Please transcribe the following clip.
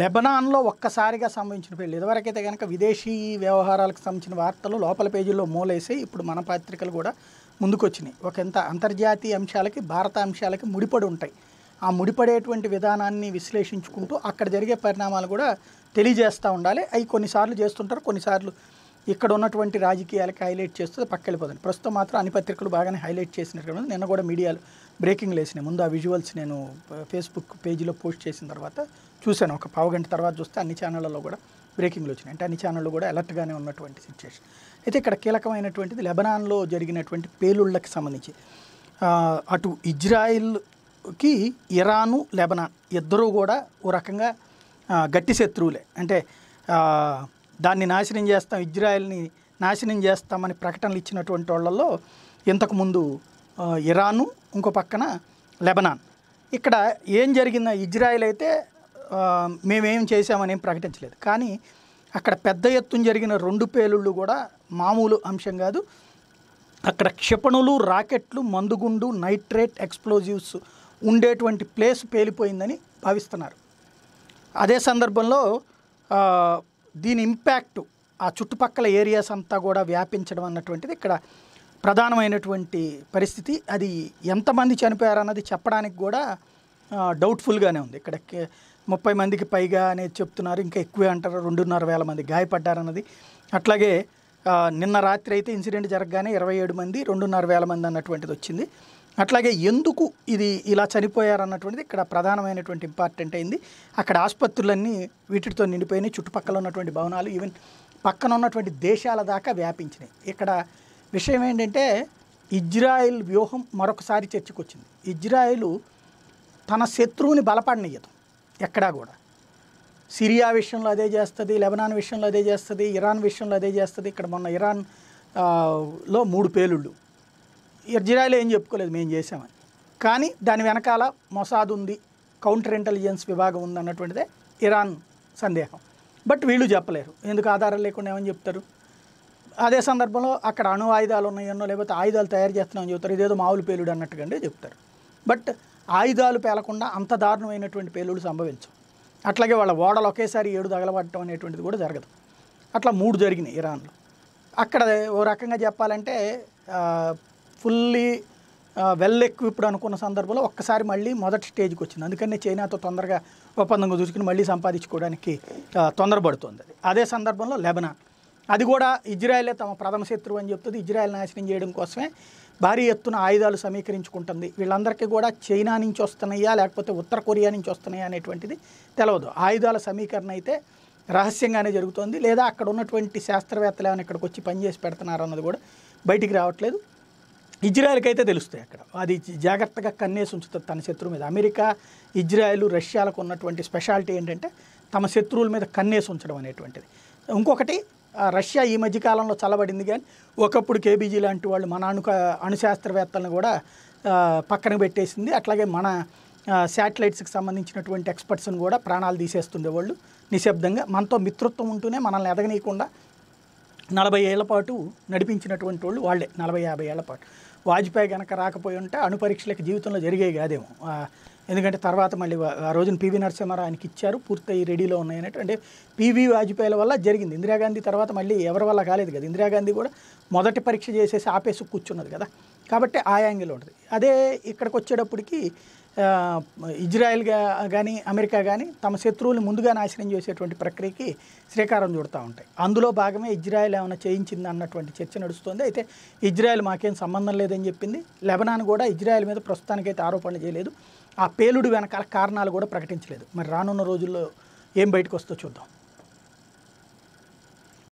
లెబనాన్లో ఒక్కసారిగా సంభవించిన పెళ్ళి ఇదివరకైతే కనుక విదేశీ వ్యవహారాలకు సంబంధించిన వార్తలు లోపల పేజీల్లో మూలేసి ఇప్పుడు మన పత్రికలు కూడా ముందుకొచ్చినాయి ఒకంత అంతర్జాతీయ అంశాలకి భారత అంశాలకి ముడిపడి ఉంటాయి ఆ ముడిపడేటువంటి విధానాన్ని విశ్లేషించుకుంటూ అక్కడ జరిగే పరిణామాలు కూడా తెలియజేస్తూ ఉండాలి అవి కొన్నిసార్లు చేస్తుంటారు కొన్నిసార్లు ఇక్కడ ఉన్నటువంటి రాజకీయాలకి హైలైట్ చేస్తే పక్కెళ్ళిపోతుంది ప్రస్తుతం మాత్రం అన్ని పత్రికలు బాగానే హైలైట్ చేసినట్టు నిన్న కూడా మీడియాలు బ్రేకింగ్ లేసినాయి ముందు ఆ విజువల్స్ నేను ఫేస్బుక్ పేజీలో పోస్ట్ చేసిన తర్వాత చూశాను ఒక పావు గంట తర్వాత చూస్తే అన్ని ఛానళ్ళలో కూడా బ్రేకింగ్లు వచ్చినాయి అంటే అన్ని ఛానళ్ళు కూడా అలర్ట్గానే ఉన్నటువంటి సిచ్యువేషన్ అయితే ఇక్కడ కీలకమైనటువంటిది లెబనాన్లో జరిగినటువంటి పేలుళ్ళకి సంబంధించి అటు ఇజ్రాయిల్కి ఇరాను లెబనాన్ ఇద్దరూ కూడా ఓ రకంగా గట్టి శత్రువులే అంటే దాన్ని నాశనం చేస్తాం ఇజ్రాయెల్ని నాశనం చేస్తామని ప్రకటనలు ఇచ్చినటువంటి వాళ్ళల్లో ఇంతకుముందు ఇరాను ఇంకో పక్కన లెబనాన్ ఇక్కడ ఏం జరిగిందో ఇజ్రాయెల్ అయితే మేమేం చేశామని ప్రకటించలేదు కానీ అక్కడ పెద్ద ఎత్తున జరిగిన రెండు పేలుళ్ళు కూడా మామూలు అంశం కాదు అక్కడ క్షిపణులు రాకెట్లు మందుగుండు నైట్రేట్ ఎక్స్ప్లోజివ్స్ ఉండేటువంటి ప్లేస్ పేలిపోయిందని భావిస్తున్నారు అదే సందర్భంలో దీని ఇంపాక్ట్ ఆ చుట్టుపక్కల ఏరియాస్ అంతా కూడా వ్యాపించడం అన్నటువంటిది ఇక్కడ ప్రధానమైనటువంటి పరిస్థితి అది ఎంతమంది చనిపోయారు అన్నది చెప్పడానికి కూడా డౌట్ఫుల్గానే ఉంది ఇక్కడ ముప్పై మందికి పైగా అనేది చెప్తున్నారు ఇంకా ఎక్కువే అంటారు రెండున్నర వేల మంది గాయపడ్డారన్నది అట్లాగే నిన్న రాత్రి అయితే ఇన్సిడెంట్ జరగగానే ఇరవై ఏడు మంది రెండున్నర వేల మంది అన్నటువంటిది వచ్చింది అట్లాగే ఎందుకు ఇది ఇలా చనిపోయారన్నటువంటిది ఇక్కడ ప్రధానమైనటువంటి ఇంపార్టెంట్ అయింది అక్కడ ఆసుపత్రులన్నీ వీటితో నిండిపోయినాయి చుట్టుపక్కల ఉన్నటువంటి భవనాలు ఈవెన్ పక్కన ఉన్నటువంటి దేశాల దాకా వ్యాపించినాయి ఇక్కడ విషయం ఏంటంటే ఇజ్రాయెల్ వ్యూహం మరొకసారి చర్చకొచ్చింది ఇజ్రాయిలు తన శత్రువుని బలపడనీయదు ఎక్కడా కూడా సిరియా విషయంలో అదే చేస్తుంది లెబనాన్ విషయంలో అదే చేస్తుంది ఇరాన్ విషయంలో అదే చేస్తుంది ఇక్కడ మొన్న ఇరాన్ లో మూడు పేలుళ్ళు ఇజ్రాయల్ ఏం చెప్పుకోలేదు మేము చేసామని కానీ దాని వెనకాల మొసాద్ ఉంది కౌంటర్ ఇంటెలిజెన్స్ విభాగం ఉంది అన్నటువంటిదే ఇరాన్ సందేహం బట్ వీళ్ళు చెప్పలేరు ఎందుకు ఆధారం లేకుండా ఏమని చెప్తారు అదే సందర్భంలో అక్కడ అణు ఆయుధాలు ఉన్నాయన్నో లేకపోతే ఆయుధాలు తయారు చేస్తున్నామని చెప్తారు ఇదేదో మామూలు పేలుడు అన్నట్టుగానే చెప్తారు బట్ ఆయుధాలు పేలకుండా అంత దారుణమైనటువంటి పేలుడు సంభవించవు అట్లాగే వాళ్ళ ఓడలు ఒకేసారి ఏడు తగలబడటం అనేటువంటిది కూడా జరగదు అట్లా మూడు జరిగినాయి ఇరాన్లో అక్కడ ఓ రకంగా చెప్పాలంటే ఫుల్లీ వెల్ ఎక్విప్డ్ అనుకున్న సందర్భంలో ఒక్కసారి మళ్ళీ మొదటి స్టేజ్కి వచ్చింది అందుకనే చైనాతో తొందరగా ఒప్పందం చూసుకుని మళ్ళీ సంపాదించుకోవడానికి తొందరపడుతుంది అదే సందర్భంలో లెబనాన్ అది కూడా ఇజ్రాయలే తమ ప్రథమ శత్రువు అని చెప్తుంది ఇజ్రాయెల్ నాశనం చేయడం కోసమే భారీ ఎత్తున ఆయుధాలు సమీకరించుకుంటుంది వీళ్ళందరికీ కూడా చైనా నుంచి వస్తున్నాయా లేకపోతే ఉత్తర కొరియా నుంచి వస్తున్నాయా అనేటువంటిది తెలియదు ఆయుధాల సమీకరణ అయితే రహస్యంగానే జరుగుతుంది లేదా అక్కడ ఉన్నటువంటి శాస్త్రవేత్తలు ఏమైనా ఇక్కడికి వచ్చి పనిచేసి పెడుతున్నారు అన్నది కూడా బయటికి రావట్లేదు ఇజ్రాయెల్కి అయితే తెలుస్తాయి అక్కడ అది జాగ్రత్తగా కన్నేసి ఉంచుతుంది తన శత్రువు మీద అమెరికా ఇజ్రాయెల్ రష్యాలకు ఉన్నటువంటి స్పెషాలిటీ ఏంటంటే తమ శత్రువుల మీద కన్నేసి ఉంచడం అనేటువంటిది ఇంకొకటి రష్యా ఈ మధ్యకాలంలో చల్లబడింది కానీ ఒకప్పుడు కేబీజీ లాంటి వాళ్ళు మన అణు అణుశాస్త్రవేత్తలను కూడా పక్కన పెట్టేసింది అట్లాగే మన శాటిలైట్స్కి సంబంధించినటువంటి ఎక్స్పర్ట్స్ని కూడా ప్రాణాలు తీసేస్తుండేవాళ్ళు నిశ్శబ్దంగా మనతో మిత్రత్వం ఉంటూనే మనల్ని ఎదగనీయకుండా నలభై ఏళ్ల పాటు నడిపించినటువంటి వాళ్ళు వాళ్ళే నలభై యాభై ఏళ్ల పాటు వాజ్పేయి కనుక రాకపోయి ఉంటే అణుపరీక్షలకు జీవితంలో జరిగేవి కాదేమో ఎందుకంటే తర్వాత మళ్ళీ ఆ రోజున పివి నరసింహారావు ఇచ్చారు పూర్తయి రెడీలో ఉన్నాయన్నట్టు అంటే పివి వాజ్పేయిల వల్ల జరిగింది ఇందిరాగాంధీ తర్వాత మళ్ళీ ఎవరి వల్ల కాలేదు కదా ఇందిరాగాంధీ కూడా మొదటి పరీక్ష చేసేసి ఆపేసి కూర్చున్నది కదా కాబట్టి ఆ యాంగిల్ ఉంటుంది అదే ఇక్కడికి వచ్చేటప్పటికి ఇజ్రాయెల్ కానీ అమెరికా కానీ తమ శత్రువులు ముందుగా నాశనం చేసేటువంటి ప్రక్రియకి శ్రీకారం చుడుతూ ఉంటాయి అందులో భాగమే ఇజ్రాయెల్ ఏమైనా చేయించింది అన్నటువంటి చర్చ నడుస్తుంది అయితే ఇజ్రాయెల్ మాకేం సంబంధం లేదని చెప్పింది లెబనాన్ కూడా ఇజ్రాయెల్ మీద ప్రస్తుతానికైతే ఆరోపణలు చేయలేదు ఆ పేలుడు వెనకాల కారణాలు కూడా ప్రకటించలేదు మరి రానున్న రోజుల్లో ఏం బయటకు వస్తో చూద్దాం